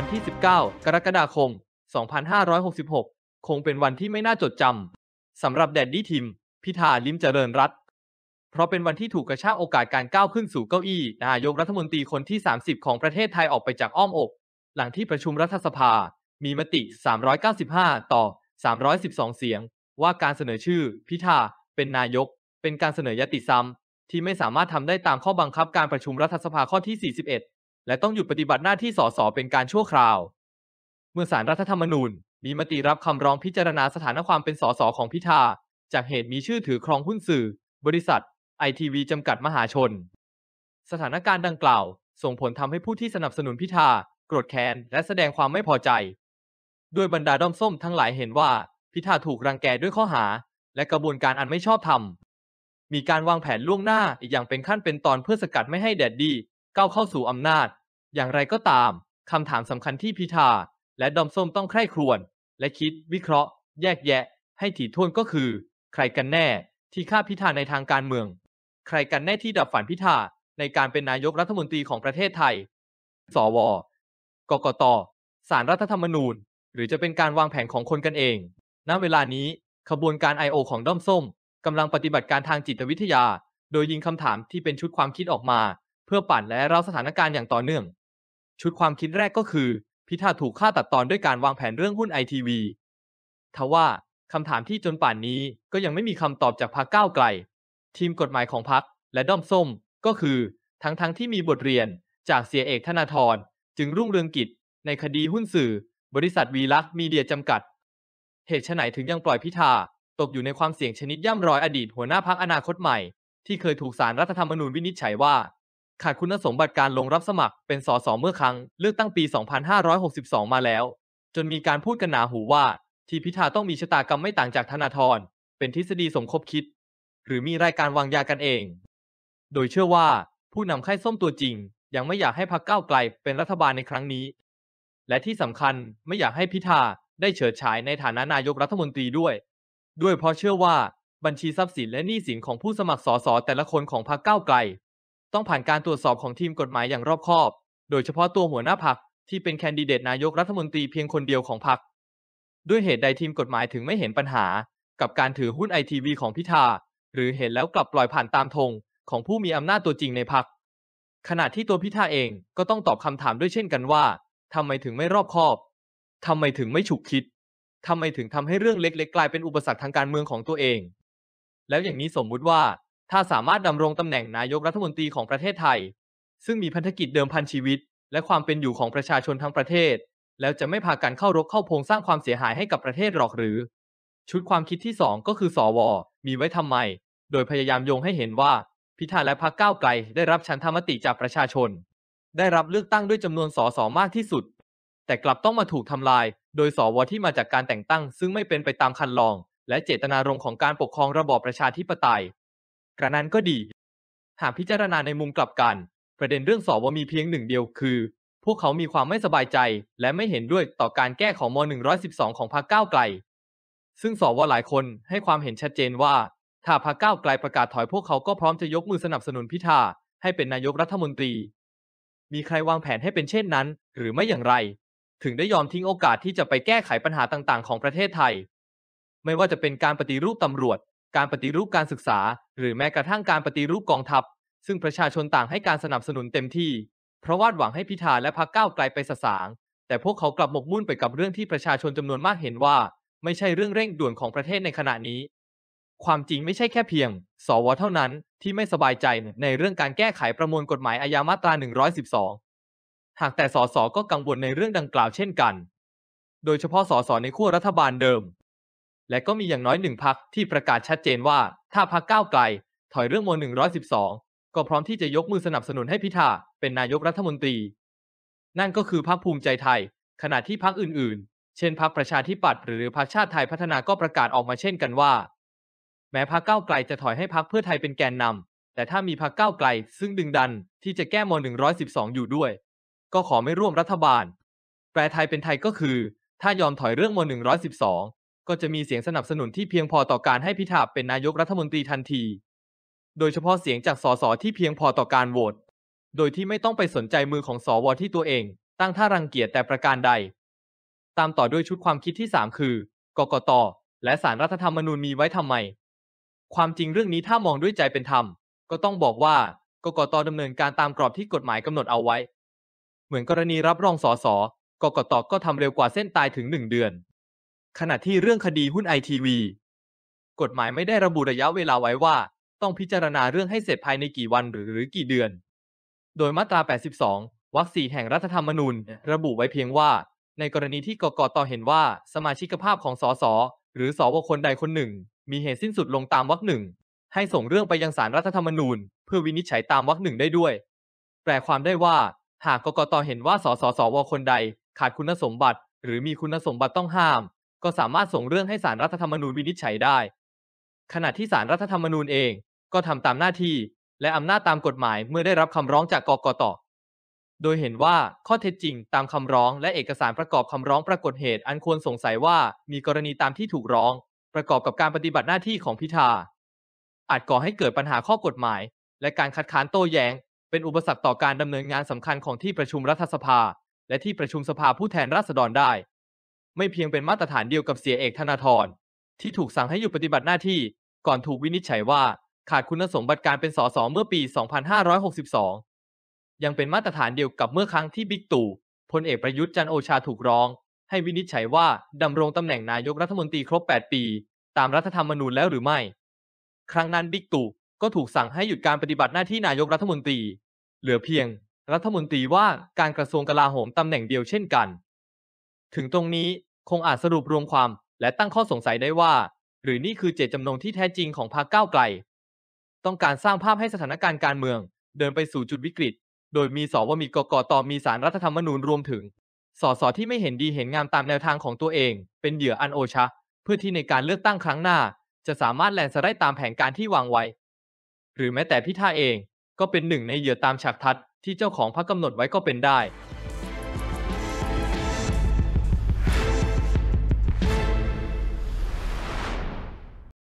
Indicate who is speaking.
Speaker 1: วันที่ 19 กรกฎาคม 2566 คงเป็นวันที่ไม่น่าจดจำสำหรับแดดดี้ทิม พิธาลิมเจริญรัตเพราะเป็นวันที่ถูกกระชากโอกาสการก้าวขึ้นสู่เก้าอี้นายกรัฐมนตรีคนที่ 30 ของประเทศไทยออกไปจากอ้อมอก หลังที่ประชุมรัฐสภา มีมติ 395 ต่อ 312 เสียง ว่าการเสนอชื่อ พิธา เป็นนายก เป็นการเสนอยติซ้ำที่ไม่สามารถทำได้ตามข้อบังคับการประชุมรัฐสภาข้อที่ 41และต้องหยุดปฏิบัติหน้าที่สสเป็นการชั่วคราว เมื่อสารรัฐธรรมนูญมีมติรับคำร้องพิจารณาสถานความเป็นสสของพิธา จากเหตุมีชื่อถือครองหุ้นสื่อ บริษัทไอทีวีจำกัดมหาชน สถานการณ์ดังกล่าว ส่งผลทำให้ผู้ที่สนับสนุนพิธาโกรธแค้น และแสดงความไม่พอใจ ด้วยบรรดาด้อมส้มทั้งหลายเห็นว่า พิธาถูกรังแกด้วยข้อหา และกระบวนการอันไม่ชอบธรรม มีการวางแผนล่วงหน้าอีกอย่างเป็นขั้นเป็นตอนเพื่อสกัดไม่ให้แดดดีก้าวเข้าสู่อำนาจ อย่างไรก็ตาม คำถามสำคัญที่พิธา และ ดอมส้มต้องใคร่ครวญและคิด วิเคราะห์ แยกแยะ ให้ถี่ถ้วนก็คือ ใครกันแน่ที่ฆ่าพิธาในทางการเมือง ใครกันแน่ที่ดับฝันพิธาในการเป็นนายกรัฐมนตรีของประเทศไทย สว กกตสารรัฐธรรมนูญ หรือจะเป็นการวางแผนของคนกันเอง ณ เวลานี้ขบวนการ I.O. ของด้อมส้มกำลังปฏิบัติการทางจิตวิทยา โดยยิงคำถามที่เป็นชุดความคิดออกมาเพื่อปั่นและเล่าสถานการณ์อย่างต่อเนื่อง ชุดความคิดแรกก็คือ พิธาถูกฆ่าตัดตอนด้วยการวางแผนเรื่องหุ้นไอทีวี ทว่าคำถามที่จนป่านนี้ก็ยังไม่มีคำตอบจากพรรคก้าวไกล ทีมกฎหมายของพรรคและด้อมส้ม ก็คือทั้งๆทที่มีบทเรียนจากเสียเอกธนาธรจึงรุ่งเรืองกิจ ในคดีหุ้นสื่อ บริษัทวีลักษ์มีเดียจำกัด เหตุไฉนถึงยังปล่อยพิธาตกอยู่ในความเสี่ยงชนิดย่ำรอยอดีตหัวหน้าพักอนาคตใหม่ ที่เคยถูกสารรัฐธรรมนูญวินิจฉัยว่าขาดคุณสมบัติการลงรับสมัครเป็นสสเมื่อครั้ง เลือกตั้งปี 2562 มาแล้ว จนมีการพูดกันหนาหูว่า ทีพิธาต้องมีชะตากรรมไม่ต่างจากธนาธรเป็นทฤษฎีสมคบคิด หรือมีรายการวางยากันเอง โดยเชื่อว่าผู้นำไ่้ส้มตัวจริง ยังไม่อยากให้พรรคก้าวไกลเป็นรัฐบาลในครั้งนี้ และที่สำคัญไม่อยากให้พิธาได้เฉิดฉายในฐานะนายกรัฐมนตรีด้วย ด้วยเพราะเชื่อว่าบัญชีทรัพย์สินและหนี้สินของผู้สมัครสสแต่ละคนของพรรคก้าวไกลต้องผ่านการตรวจสอบของทีมกฎหมายอย่างรอบคอบ โดยเฉพาะตัวหัวหน้าพรรคที่เป็นแคนดิเดตนายกรัฐมนตรีเพียงคนเดียวของพรรคด้วยเหตุใดทีมกฎหมายถึงไม่เห็นปัญหากับการถือหุ้นไอทีวีของพิธา หรือเห็นแล้วกลับปล่อยผ่านตามธงของผู้มีอำนาจตัวจริงในพรรคขณะที่ตัวพิธาเองก็ต้องตอบคำถามด้วยเช่นกันว่า ทำไมถึงไม่รอบคอบ ทำไมถึงไม่ฉุกคิด ทำไมถึงทำให้เรื่องเล็กๆกลายเป็นอุปสรรคทางการเมืองของตัวเอง แล้วอย่างนี้สมมุติว่าถ้าสามารถดำรงตำแหน่งนายกรัฐมนตรีของประเทศไทย ซึ่งมีพันธกิจเดิมพันชีวิต และความเป็นอยู่ของประชาชนทั้งประเทศ แล้วจะไม่พากันเข้ารบเข้าพงสร้างความเสียหายให้กับประเทศหรอกหรือ ชุดความคิดที่2ก็คือสอวอมีไว้ทำไมโดยพยายามโยงให้เห็นว่า พิธาและพรรคก้าวไกล ได้รับชันธรรมติจากประชาชน ได้รับเลือกตั้งด้วยจำนวนสสมากที่สุด แต่กลับต้องมาถูกทำลาย โดยสวที่มาจากการแต่งตั้งซึ่งไม่เป็นไปตามคันลอง และเจตนารมณ์ของการปกครองระบอบประชาธิปไตยกระนั้นก็ดี หากพิจารณาในมุมกลับกัน ประเด็นเรื่องสอบว่ามีเพียงหนึ่งเดียวคือ พวกเขามีความไม่สบายใจและไม่เห็นด้วยต่อการแก้ของม .112 ของพรรคก้าวไกล ซึ่งสอบว่าหลายคนให้ความเห็นชัดเจนว่า ถ้าพรรคก้าวไกลประกาศถอยพวกเขาก็พร้อมจะยกมือสนับสนุนพิธาให้เป็นนายกรัฐมนตรี มีใครวางแผนให้เป็นเช่นนั้น หรือไม่อย่างไร ถึงได้ยอมทิ้งโอกาสที่จะไปแก้ไขปัญหาต่าง ๆ ของประเทศไทย ไม่ว่าจะเป็นการปฏิรูปตำรวจการปฏิรูปการศึกษา หรือแม้กระทั่งการปฏิรูปกองทัพ ซึ่งประชาชนต่างให้การสนับสนุนเต็มที่เพราะวาดหวังให้พิธาและพรรคก้าวไกลไปสสางแต่พวกเขากลับหมกมุ่นไปกับเรื่องที่ประชาชนจำนวนมากเห็นว่า ไม่ใช่เรื่องเร่งด่วนของประเทศในขณะนี้ ความจริงไม่ใช่แค่เพียง สวเท่านั้นที่ไม่สบายใจในเรื่องการแก้ไขประมวลกฎหมายอาญามาตรา 112 หากแต่สสก็กังวลในเรื่องดังกล่าวเช่นกัน โดยเฉพาะสสในขั้วรัฐบาลเดิมและก็มีอย่างน้อยหนึ่งพักที่ประกาศชัดเจนว่า ถ้าพักก้าวไกล ถอยเรื่องม 112 ก็พร้อมที่จะยกมือสนับสนุนให้พิธาเป็นนายกรัฐมนตรี นั่นก็คือพักภูมิใจไทย ขณะที่พักอื่นๆ เช่นพักประชาธิปัตย์หรือพักชาติไทยพัฒนาก็ประกาศออกมาเช่นกันว่า แม้พักก้าวไกลจะถอยให้พักเพื่อไทยเป็นแกนนำ แต่ถ้ามีพักก้าวไกล ซึ่งดึงดันที่จะแก้ม112 อยู่ด้วย ก็ขอไม่ร่วมรัฐบาล แปลไทยเป็นไทยก็คือ ถ้ายอมถอยเรื่องม112ก็จะมีเสียงสนับสนุนที่เพียงพอต่อการให้พิธาเป็นนายกรัฐมนตรีทันที โดยเฉพาะเสียงจากสสที่เพียงพอต่อการโหวต โดยที่ไม่ต้องไปสนใจมือของสวที่ตัวเอง ตั้งท่ารังเกียจแต่ประการใด ตามต่อด้วยชุดความคิดที่3คือ กกตและสารรัฐธรรมนูญมีไว้ทำไม ความจริงเรื่องนี้ถ้ามองด้วยใจเป็นธรรม ก็ต้องบอกว่า กกตดำเนินการตามกรอบที่กฎหมายกำหนดเอาไว้ เหมือนกรณีรับรองสส กกตก็ทำเร็วกว่าเส้นตายถึงหนึ่งเดือนขณะที่เรื่องคดีหุ้นไอทีวี กฎหมายไม่ได้ระบุระยะเวลาไว้ว่า ต้องพิจารณาเรื่องให้เสร็จภายในกี่วันหรือหรือกี่เดือน โดยมาตรา 82วรรคสี่แห่งรัฐธรรมนูญ ระบุไว้เพียงว่า ในกรณีที่กกตเห็นว่าสมาชิกภาพของสสหรือสวคนใดคนหนึ่ง มีเหตุสิ้นสุดลงตามวรรคหนึ่งให้ส่งเรื่องไปยังศาลรัฐธรรมนูญ เพื่อวินิจฉัยตามวรรคหนึ่งได้ด้วย แปลความได้ว่า หากกกตเห็นว่าสสสวคนใด ขาดคุณสมบัติ หรือมีคุณสมบัติต้องห้ามก็สามารถส่งเรื่องให้สารรัฐธรรมนูญวินิจฉัยได้ ขณะที่สารรัฐธรรมนูญเองก็ทำตามหน้าที่ และอำนาจตามกฎหมายเมื่อได้รับคำร้องจากกกตโดยเห็นว่าข้อเท็จจริง ตามคำร้องและเอกสารประกอบคำร้องปรากฏเหตุ อันควรสงสัยว่ามีกรณีตามที่ถูกร้อง ประกอบกับการปฏิบัติหน้าที่ของพิธาอาจก่อให้เกิดปัญหาข้อกฎหมาย และการคัดค้านโต้แย้ง เป็นอุปสรรคต่อการดำเนินงานสำคัญของที่ประชุมรัฐสภา และที่ประชุมสภาผู้แทนราษฎรได้ไม่เพียงเป็นมาตรฐานเดียวกับเสียเอกธนาธรที่ถูกสั่งให้หยุดปฏิบัติหน้าที่ก่อนถูกวินิจฉัยว่าขาดคุณสมบัติการเป็นสสเมื่อปี 2562 ยังเป็นมาตรฐานเดียวกับเมื่อครั้งที่บิ๊กตู่พลเอกประยุทธ์จันโอชาถูกร้อง ให้วินิจฉัยว่าดำรงตำแหน่งนายกรัฐมนตรีครบ 8 ปี ตามรัฐธรรมนูญแล้วหรือไม่ ครั้งนั้นบิ๊กตู่ก็ถูกสั่งให้หยุดการปฏิบัติหน้าที่นายกรัฐมนตรี เหลือเพียง รัฐมนตรีว่าการกระทรวงกลาโหมตำแหน่งเดียวเช่นกัน ถึงตรงนี้คงอาจสรุปรวมความและตั้งข้อสงสัยได้ว่า หรือนี่คือเจตจำนงที่แท้จริงของพรรคก้าวไกล ต้องการสร้างภาพให้สถานการณ์การเมือง เดินไปสู่จุดวิกฤต โดยมีสวมีกกตมีสารรัฐธรรมนูญรวมถึง สสที่ไม่เห็นดีเห็นงามตามแนวทางของตัวเอง เป็นเหยื่ออันโอชะ เพื่อที่ในการเลือกตั้งครั้งหน้า จะสามารถแลนสไลด์ตามแผนการที่วางไว้ หรือแม้แต่พิธาเองก็เป็นหนึ่งในเหยื่อตามฉากทัดที่เจ้าของพรรคกำหนดไว้ก็เป็นได้